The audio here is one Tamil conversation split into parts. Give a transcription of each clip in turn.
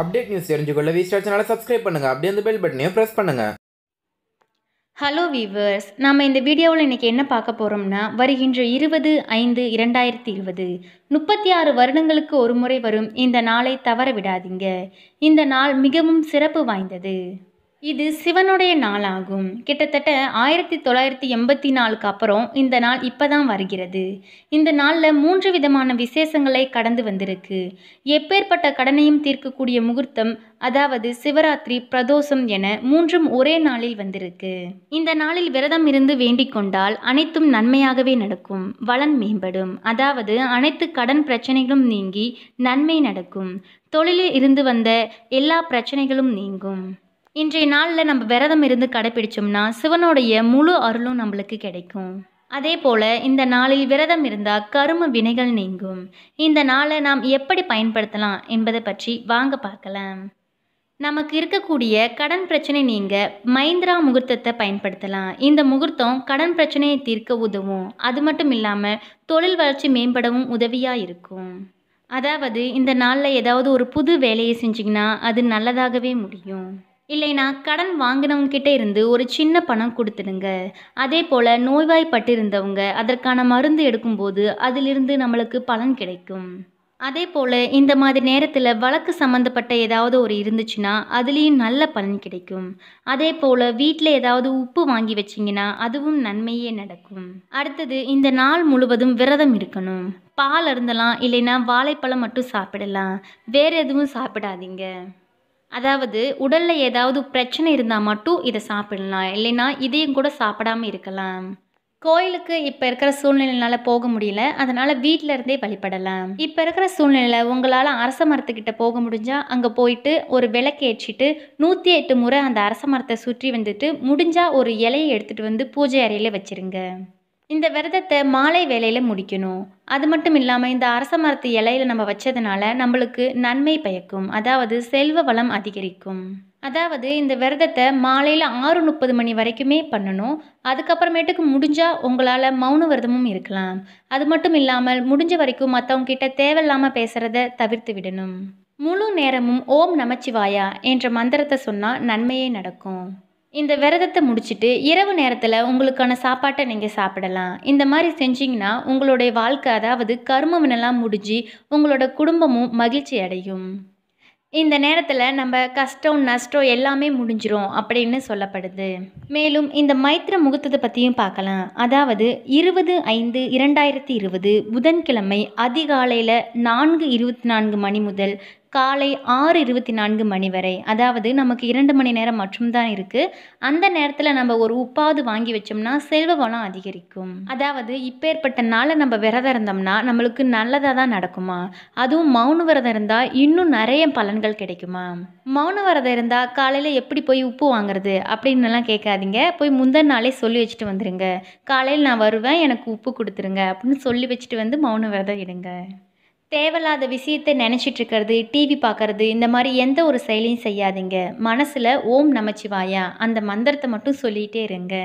அப்டேட் நியூஸ் தெரிஞ்சுக்கொள்ள வி ஸ்டார் சேனலை சப்ஸ்கிரைப் பண்ணுங்கள் அப்படியே அந்த பெல் பட்டனையும் ப்ரெஸ் பண்ணுங்கள் ஹலோ வீவர்ஸ் நாம் இந்த வீடியோவில் இன்றைக்கி என்ன பார்க்க போகிறோம்னா வருகின்ற இருபது ஐந்து இரண்டாயிரத்தி இருபது முப்பத்தி ஆறு வருடங்களுக்கு ஒரு முறை வரும் இந்த நாளை தவற விடாதீங்க இந்த நாள் மிகவும் சிறப்பு வாய்ந்தது இது சிவனுடைய நாளாகும் கிட்டத்தட்ட ஆயிரத்தி தொள்ளாயிரத்தி எண்பத்தி நாலுக்கு அப்புறம் இந்த நாள் இப்போ தான் வருகிறது இந்த நாளில் மூன்று விதமான விசேஷங்களை கடந்து வந்திருக்கு எப்பேற்பட்ட கடனையும் தீர்க்கக்கூடிய முகூர்த்தம் அதாவது சிவராத்திரி பிரதோஷம் என மூன்றும் ஒரே நாளில் வந்திருக்கு இந்த நாளில் விரதம் இருந்து வேண்டிக் கொண்டால் அனைத்தும் நன்மையாகவே நடக்கும் வளன் மேம்படும் அதாவது அனைத்து கடன் பிரச்சனைகளும் நீங்கி நன்மை நடக்கும் தொழிலில் இருந்து வந்த எல்லா பிரச்சனைகளும் நீங்கும் இன்றைய நாளில் நம்ம விரதம் இருந்து கடைப்பிடிச்சோம்னா சிவனுடைய முழு அருளும் நம்மளுக்கு கிடைக்கும் அதே போல் இந்த நாளில் விரதம் இருந்தால் கரும வினைகள் நீங்கும் இந்த நாளை நாம் எப்படி பயன்படுத்தலாம் என்பதை பற்றி வாங்க பார்க்கலாம் நமக்கு இருக்கக்கூடிய கடன் பிரச்சனை நீங்க மைந்திரா முகூர்த்தத்தை பயன்படுத்தலாம் இந்த முகூர்த்தம் கடன் பிரச்சனையை தீர்க்க உதவும் அது மட்டும் இல்லாமல் தொழில் வளர்ச்சி மேம்படவும் உதவியாக இருக்கும் அதாவது இந்த நாளில் ஏதாவது ஒரு புது வேலையை செஞ்சிங்கன்னா அது நல்லதாகவே முடியும் இல்லைனா கடன் வாங்கினவங்கிட்ட இருந்து ஒரு சின்ன பணம் கொடுத்துடுங்க அதே போல் நோய்வாய்ப்பட்டிருந்தவங்க அதற்கான மருந்து எடுக்கும்போது அதிலிருந்து நம்மளுக்கு பலன் கிடைக்கும் அதே போல் இந்த மாதிரி நேரத்தில் வழக்கு சம்மந்தப்பட்ட ஏதாவது ஒரு இருந்துச்சுன்னா அதுலேயும் நல்ல பலன் கிடைக்கும் அதே போல் வீட்டில் ஏதாவது உப்பு வாங்கி வச்சிங்கன்னா அதுவும் நன்மையே நடக்கும் அடுத்தது இந்த நாள் முழுவதும் விரதம் இருக்கணும் பால் அருந்தலாம் இல்லைன்னா வாழைப்பழம் மட்டும் சாப்பிடலாம் வேறு எதுவும் சாப்பிடாதீங்க அதாவது உடலில் ஏதாவது பிரச்சனை இருந்தால் மட்டும் இதை சாப்பிடலாம் இல்லைன்னா இதையும் கூட சாப்பிடாமல் இருக்கலாம் கோயிலுக்கு இப்போ இருக்கிற சூழ்நிலையினால போக முடியல அதனால் வீட்டில இருந்தே வழிபடலாம் இப்போ இருக்கிற சூழ்நிலையில் உங்களால் அரச மரத்துக்கிட்ட போக முடிஞ்சால் அங்கே போயிட்டு ஒரு ஏற்றிட்டு நூற்றி எட்டு முறை அந்த அரச மரத்தை சுற்றி வந்துட்டு முடிஞ்சால் ஒரு இலையை எடுத்துகிட்டு வந்து பூஜை அறையில் வச்சுருங்க இந்த விரதத்தை மாலை வேலையில் முடிக்கணும் அது மட்டும் இல்லாமல் இந்த அரச மரத்து இலையில நம்ம வச்சதுனால நம்மளுக்கு நன்மை பயக்கும் அதாவது செல்வ வளம் அதிகரிக்கும் அதாவது இந்த விரதத்தை மாலையில் ஆறு முப்பது மணி வரைக்குமே பண்ணணும் அதுக்கப்புறமேட்டுக்கு முடிஞ்சால் உங்களால் மௌன விரதமும் இருக்கலாம் அது மட்டும் இல்லாமல் முடிஞ்ச வரைக்கும் மற்றவங்க கிட்ட தேவையில்லாமல் பேசுகிறத தவிர்த்து விடணும் முழு நேரமும் ஓம் நமச்சிவாயா என்ற மந்திரத்தை சொன்னால் நன்மையே நடக்கும் இந்த விரதத்தை முடிச்சுட்டு இரவு நேரத்தில் உங்களுக்கான சாப்பாட்டை நீங்கள் சாப்பிடலாம் இந்த மாதிரி செஞ்சிங்கன்னா உங்களுடைய வாழ்க்கை அதாவது கர்மவினெல்லாம் முடிஞ்சு உங்களோட குடும்பமும் மகிழ்ச்சி அடையும் இந்த நேரத்தில் நம்ம கஷ்டம் நஷ்டம் எல்லாமே முடிஞ்சிரும் அப்படின்னு சொல்லப்படுது மேலும் இந்த மைத்திர முகூர்த்தத்தை பற்றியும் பார்க்கலாம் அதாவது இருபது ஐந்து இரண்டாயிரத்தி இருபது புதன்கிழமை அதிகாலையில் நான்கு இருபத்தி நான்கு மணி முதல் காலை ஆறு இருபத்தி நான்கு மணி வரை அதாவது நமக்கு இரண்டு மணி நேரம் மட்டும்தான் இருக்குது அந்த நேரத்தில் நம்ம ஒரு உப்பாவது வாங்கி வச்சோம்னா செல்வ வளம் அதிகரிக்கும் அதாவது இப்போ ஏற்பட்ட நாளை நம்ம விரதம் இருந்தோம்னா நம்மளுக்கு நல்லதாக தான் நடக்குமா அதுவும் மௌன விரதம் இருந்தால் இன்னும் நிறைய பலன்கள் கிடைக்குமா மௌன விரதம் இருந்தால் காலையில் எப்படி போய் உப்பு வாங்குறது அப்படின்னுலாம் கேட்காதீங்க போய் முந்தன் நாளே சொல்லி வச்சுட்டு வந்துடுங்க காலையில் நான் வருவேன் எனக்கு உப்பு கொடுத்துருங்க அப்படின்னு சொல்லி வச்சுட்டு வந்து மௌன விரதம் இடுங்க தேவையில்லாத விஷயத்தை நினச்சிட்டு இருக்கிறது டிவி பார்க்கறது இந்த மாதிரி எந்த ஒரு செயலையும் செய்யாதீங்க மனசில் ஓம் நமச்சிவாயா அந்த மந்திரத்தை மட்டும் சொல்லிகிட்டே இருங்க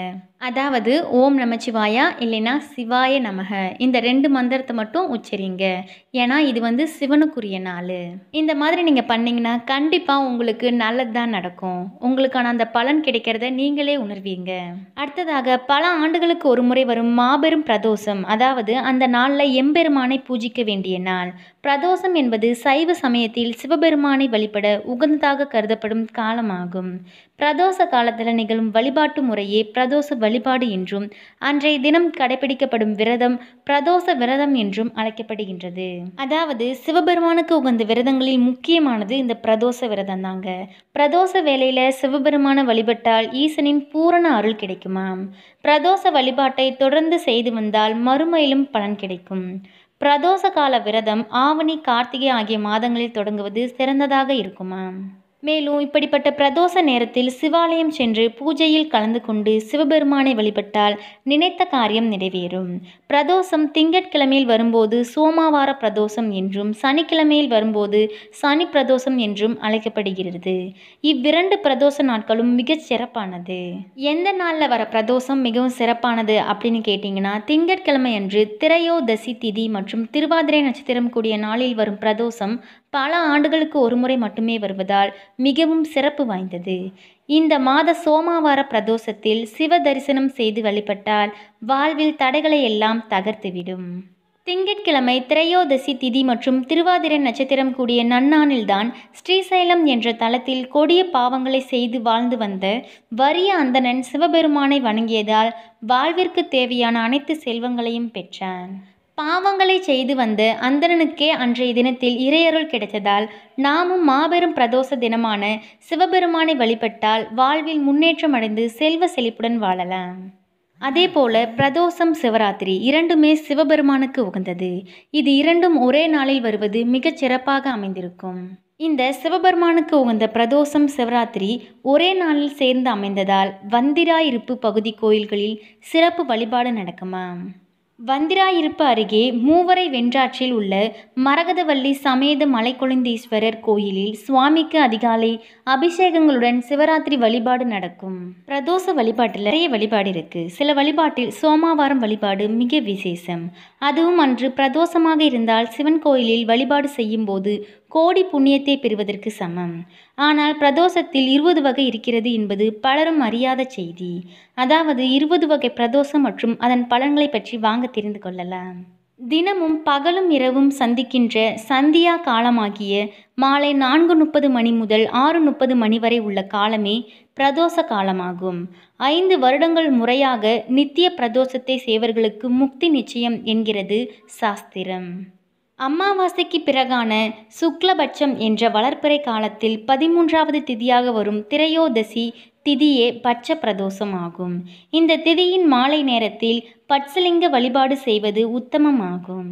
அதாவது ஓம் நமச்சிவாயா இல்லைன்னா சிவாய நமக இந்த ரெண்டு மந்திரத்தை மட்டும் உச்சரிங்க ஏன்னா இது வந்து சிவனுக்குரிய நாள் இந்த மாதிரி நீங்கள் பண்ணிங்கன்னா கண்டிப்பாக உங்களுக்கு நல்லது தான் நடக்கும் உங்களுக்கான அந்த பலன் கிடைக்கிறத நீங்களே உணர்வீங்க அடுத்ததாக பல ஆண்டுகளுக்கு ஒரு முறை வரும் மாபெரும் பிரதோஷம் அதாவது அந்த நாளில் எம்பெருமானை பூஜிக்க வேண்டிய நாள் பிரதோஷம் என்பது சைவ சமயத்தில் சிவபெருமானை வழிபட உகந்ததாக கருதப்படும் காலமாகும் பிரதோச காலத்தில் நிகழும் வழிபாட்டு முறையே பிரதோச வழிபாடு என்றும் அன்றைய தினம் கடைபிடிக்கப்படும் விரதம் பிரதோச விரதம் என்றும் அழைக்கப்படுகின்றது அதாவது சிவபெருமானுக்கு உகந்த விரதங்களில் முக்கியமானது இந்த பிரதோஷ விரதம் தாங்க பிரதோச வேலையில் சிவபெருமான வழிபட்டால் ஈசனின் பூரண அருள் கிடைக்குமாம் பிரதோஷ வழிபாட்டை தொடர்ந்து செய்து வந்தால் மறுமையிலும் பலன் கிடைக்கும் பிரதோச கால விரதம் ஆவணி கார்த்திகை ஆகிய மாதங்களில் தொடங்குவது சிறந்ததாக இருக்குமாம் மேலும் இப்படிப்பட்ட பிரதோஷ நேரத்தில் சிவாலயம் சென்று பூஜையில் கலந்து கொண்டு சிவபெருமானை வழிபட்டால் நினைத்த காரியம் நிறைவேறும் பிரதோஷம் திங்கட்கிழமையில் வரும்போது சோமாவார பிரதோஷம் என்றும் சனிக்கிழமையில் வரும்போது சனி பிரதோஷம் என்றும் அழைக்கப்படுகிறது இவ்விரண்டு பிரதோஷ நாட்களும் மிகச் சிறப்பானது எந்த நாளில் வர பிரதோஷம் மிகவும் சிறப்பானது அப்படின்னு கேட்டிங்கன்னா திங்கட்கிழமை அன்று திரையோதசி திதி மற்றும் திருவாதிரை நட்சத்திரம் கூடிய நாளில் வரும் பிரதோஷம் பல ஆண்டுகளுக்கு ஒருமுறை மட்டுமே வருவதால் மிகவும் சிறப்பு வாய்ந்தது இந்த மாத சோமாவார பிரதோஷத்தில் சிவ தரிசனம் செய்து வழிபட்டால் வாழ்வில் தடைகளை எல்லாம் தகர்த்துவிடும் திங்கட்கிழமை திரையோதசி திதி மற்றும் திருவாதிரை நட்சத்திரம் கூடிய நன்னானில்தான் ஸ்ரீசைலம் என்ற தலத்தில் கொடிய பாவங்களை செய்து வாழ்ந்து வந்த வறிய அந்தணன் சிவபெருமானை வணங்கியதால் வாழ்விற்கு தேவையான அனைத்து செல்வங்களையும் பெற்றான் பாவங்களை செய்து வந்த அந்தரனுக்கே அன்றைய தினத்தில் இறையருள் கிடைத்ததால் நாமும் மாபெரும் பிரதோஷ தினமான சிவபெருமானை வழிபட்டால் வாழ்வில் முன்னேற்றம் அடைந்து செல்வ செழிப்புடன் வாழலாம் அதே போல பிரதோஷம் சிவராத்திரி இரண்டுமே சிவபெருமானுக்கு உகந்தது இது இரண்டும் ஒரே நாளில் வருவது மிகச் சிறப்பாக அமைந்திருக்கும் இந்த சிவபெருமானுக்கு உகந்த பிரதோஷம் சிவராத்திரி ஒரே நாளில் சேர்ந்து அமைந்ததால் வந்திராயிருப்பு பகுதி கோயில்களில் சிறப்பு வழிபாடு நடக்குமாம் வந்திராயிருப்பு அருகே மூவரை வென்றாற்றில் உள்ள மரகதவல்லி சமேத மலைக்குழுந்தீஸ்வரர் கோயிலில் சுவாமிக்கு அதிகாலை அபிஷேகங்களுடன் சிவராத்திரி வழிபாடு நடக்கும் பிரதோஷ வழிபாட்டில் நிறைய வழிபாடு இருக்கு சில வழிபாட்டில் சோமாவாரம் வழிபாடு மிக விசேஷம் அதுவும் அன்று பிரதோஷமாக இருந்தால் சிவன் கோயிலில் வழிபாடு செய்யும் போது கோடி புண்ணியத்தை பெறுவதற்கு சமம் ஆனால் பிரதோஷத்தில் இருபது வகை இருக்கிறது என்பது பலரும் அறியாத செய்தி அதாவது இருபது வகை பிரதோஷம் மற்றும் அதன் பலன்களை பற்றி வாங்க தெரிந்து கொள்ளலாம் தினமும் பகலும் இரவும் சந்திக்கின்ற சந்தியா காலமாகிய மாலை நான்கு முப்பது மணி முதல் ஆறு முப்பது மணி வரை உள்ள காலமே பிரதோஷ காலமாகும் ஐந்து வருடங்கள் முறையாக நித்திய பிரதோஷத்தை செய்வர்களுக்கு முக்தி நிச்சயம் என்கிறது சாஸ்திரம் அமாவாசைக்கு பிறகான சுக்லபட்சம் என்ற வளர்ப்பிறை காலத்தில் பதிமூன்றாவது திதியாக வரும் திரையோதசி திதியே பச்ச பிரதோஷமாகும் இந்த திதியின் மாலை நேரத்தில் பட்சலிங்க வழிபாடு செய்வது உத்தமமாகும்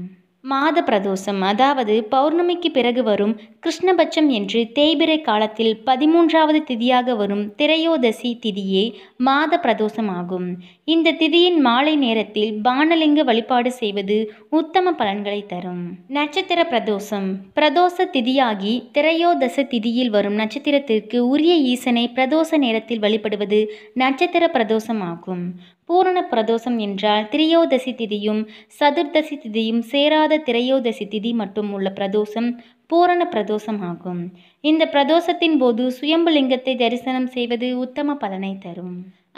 மாத பிரதோஷம் அதாவது பௌர்ணமிக்கு பிறகு வரும் கிருஷ்ணபட்சம் என்று தேய்பிரை காலத்தில் பதிமூன்றாவது திதியாக வரும் திரையோதசி திதியே மாத பிரதோஷம் ஆகும் இந்த திதியின் மாலை நேரத்தில் பானலிங்க வழிபாடு செய்வது உத்தம பலன்களை தரும் நட்சத்திர பிரதோஷம் பிரதோஷ திதியாகி திரையோதச திதியில் வரும் நட்சத்திரத்திற்கு உரிய ஈசனை பிரதோஷ நேரத்தில் வழிபடுவது நட்சத்திர பிரதோஷம் ஆகும் பூரண பிரதோஷம் என்றால் திரியோதசி திதியும் சதுர்தசி திதியும் சேராத திரையோதசி திதி மட்டும் உள்ள பிரதோஷம் பூரண பிரதோஷம் ஆகும் இந்த பிரதோஷத்தின் போது சுயம்புலிங்கத்தை தரிசனம் செய்வது உத்தம பலனை தரும்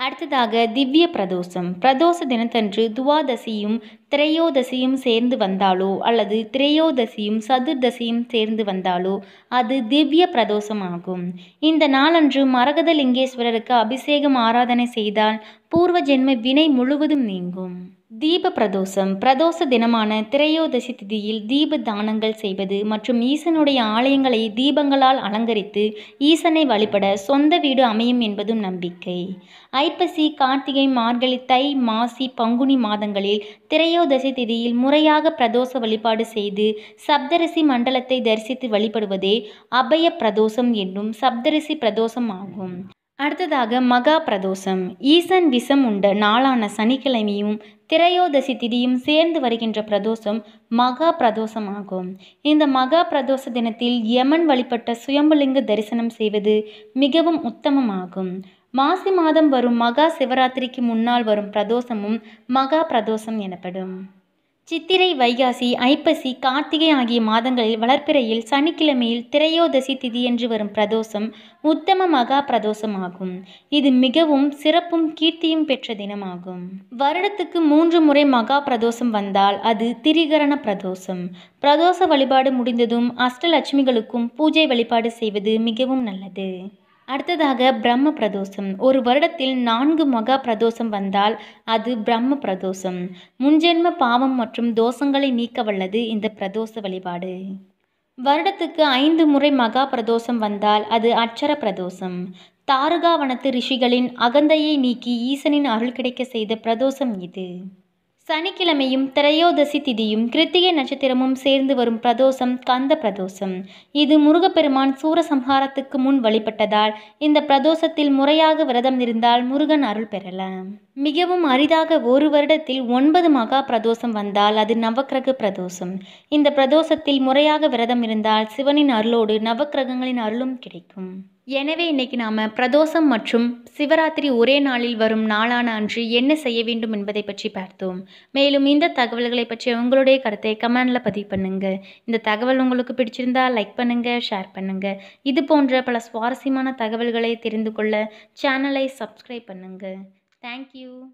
அடுத்ததாக திவ்ய பிரதோஷம் பிரதோஷ தினத்தன்று துவாதசியும் திரையோதசியும் சேர்ந்து வந்தாலோ அல்லது திரையோதசியும் சதுர்தசியும் சேர்ந்து வந்தாலோ அது திவ்ய பிரதோஷம் ஆகும் இந்த நாளன்று மரகத லிங்கேஸ்வரருக்கு அபிஷேகம் ஆராதனை செய்தால் பூர்வ ஜென்ம வினை முழுவதும் நீங்கும் தீப பிரதோஷம் பிரதோஷ தினமான திரையோதசி திதியில் தீப தானங்கள் செய்வது மற்றும் ஈசனுடைய ஆலயங்களை தீபங்களால் அலங்கரித்து ஈசனை வழிபட சொந்த வீடு அமையும் என்பதும் நம்பிக்கை ஐப்பசி கார்த்திகை மார்கழி தை மாசி பங்குனி மாதங்களில் திரையோதசி திதியில் முறையாக பிரதோஷ வழிபாடு செய்து சப்தரிசி மண்டலத்தை தரிசித்து வழிபடுவதே அபய பிரதோஷம் என்னும் சப்தரிசி பிரதோஷம் ஆகும் அடுத்ததாக மகா பிரதோஷம் ஈசன் விஷம் உண்ட நாளான சனிக்கிழமையும் திரையோதசி திதியும் சேர்ந்து வருகின்ற பிரதோஷம் மகா பிரதோஷம் ஆகும் இந்த மகா பிரதோஷ தினத்தில் யமன் வழிபட்ட சுயம்புலிங்க தரிசனம் செய்வது மிகவும் உத்தமமாகும் மாசி மாதம் வரும் மகா சிவராத்திரிக்கு முன்னால் வரும் பிரதோஷமும் மகா பிரதோஷம் எனப்படும் சித்திரை வைகாசி ஐப்பசி கார்த்திகை ஆகிய மாதங்களில் வளர்ப்பிறையில் சனிக்கிழமையில் திரையோதசி என்று வரும் பிரதோஷம் உத்தம மகா பிரதோஷம் ஆகும் இது மிகவும் சிறப்பும் கீர்த்தியும் பெற்ற தினமாகும் வருடத்துக்கு மூன்று முறை மகா பிரதோஷம் வந்தால் அது திரிகரண பிரதோஷம் பிரதோஷ வழிபாடு முடிந்ததும் அஷ்டலட்சுமிகளுக்கும் பூஜை வழிபாடு செய்வது மிகவும் நல்லது அடுத்ததாக பிரம்ம பிரதோஷம் ஒரு வருடத்தில் நான்கு மகா பிரதோஷம் வந்தால் அது பிரம்ம பிரதோஷம் முன்ஜென்ம பாவம் மற்றும் தோஷங்களை நீக்க வல்லது இந்த பிரதோஷ வழிபாடு வருடத்துக்கு ஐந்து முறை மகா பிரதோஷம் வந்தால் அது அச்சர பிரதோஷம் தாரகாவனத்து ரிஷிகளின் அகந்தையை நீக்கி ஈசனின் அருள் கிடைக்க செய்த பிரதோஷம் இது சனிக்கிழமையும் திரையோதசி திதியும் கிருத்திகை நட்சத்திரமும் சேர்ந்து வரும் பிரதோஷம் கந்த பிரதோஷம் இது முருகப்பெருமான் சூரசம்ஹாரத்துக்கு முன் வழிபட்டதால் இந்த பிரதோஷத்தில் முறையாக விரதம் இருந்தால் முருகன் அருள் பெறலாம் மிகவும் அரிதாக ஒரு வருடத்தில் ஒன்பது மகா பிரதோஷம் வந்தால் அது நவக்கிரக பிரதோஷம் இந்த பிரதோஷத்தில் முறையாக விரதம் இருந்தால் சிவனின் அருளோடு நவக்கிரகங்களின் அருளும் கிடைக்கும் எனவே இன்னைக்கு நாம் பிரதோஷம் மற்றும் சிவராத்திரி ஒரே நாளில் வரும் நாளான அன்று என்ன செய்ய வேண்டும் என்பதை பற்றி பார்த்தோம் மேலும் இந்த தகவல்களை பற்றி உங்களுடைய கருத்தை கமெண்டில் பதிவு பண்ணுங்கள் இந்த தகவல் உங்களுக்கு பிடிச்சிருந்தா லைக் பண்ணுங்கள் ஷேர் பண்ணுங்கள் இது போன்ற பல சுவாரஸ்யமான தகவல்களை தெரிந்து கொள்ள சேனலை சப்ஸ்கிரைப் பண்ணுங்கள் Thank you.